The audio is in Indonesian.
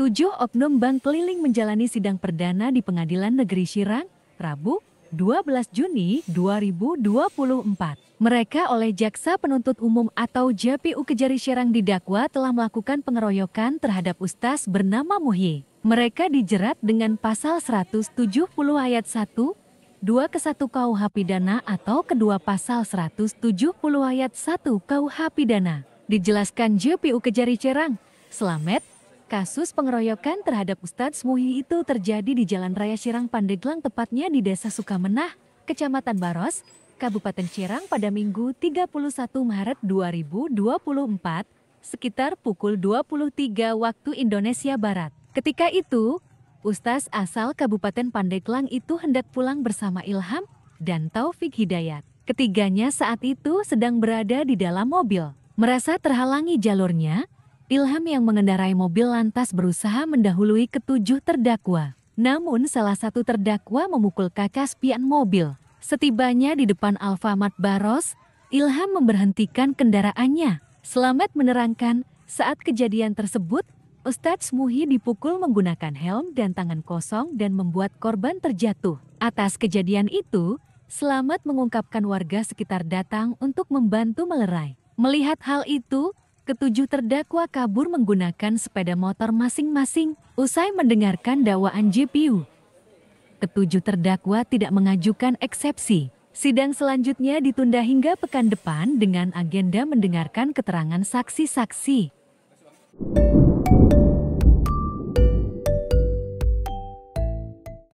Tujuh oknum bank keliling menjalani sidang perdana di Pengadilan Negeri Sirang, Rabu, 12 Juni 2024. Mereka oleh Jaksa Penuntut Umum atau JPU Kejari Serang didakwa telah melakukan pengeroyokan terhadap Ustaz bernama Muhyi. Mereka dijerat dengan pasal 170 ayat 1, 2 ke 1 KUH pidana atau kedua pasal 170 ayat 1 KUH pidana. Dijelaskan JPU Kejari Serang, Slamet, Kasus pengeroyokan terhadap Ustadz Muhi itu terjadi di Jalan Raya Sirang Pandeglang tepatnya di Desa Sukamenah, Kecamatan Baros, Kabupaten Sirang pada Minggu 31 Maret 2024 sekitar pukul 23 waktu Indonesia Barat. Ketika itu, Ustaz asal Kabupaten Pandeglang itu hendak pulang bersama Ilham dan Taufik Hidayat. Ketiganya saat itu sedang berada di dalam mobil. Merasa terhalangi jalurnya, Ilham yang mengendarai mobil lantas berusaha mendahului ketujuh terdakwa. Namun salah satu terdakwa memukul kaca spion mobil. Setibanya di depan Alfamart Baros, Ilham memberhentikan kendaraannya. Selamat menerangkan, saat kejadian tersebut, Ustadz Muhi dipukul menggunakan helm dan tangan kosong dan membuat korban terjatuh. Atas kejadian itu, Selamat mengungkapkan warga sekitar datang untuk membantu melerai. Melihat hal itu, ketujuh terdakwa kabur menggunakan sepeda motor masing-masing usai mendengarkan dakwaan JPU. Ketujuh terdakwa tidak mengajukan eksepsi. Sidang selanjutnya ditunda hingga pekan depan dengan agenda mendengarkan keterangan saksi-saksi.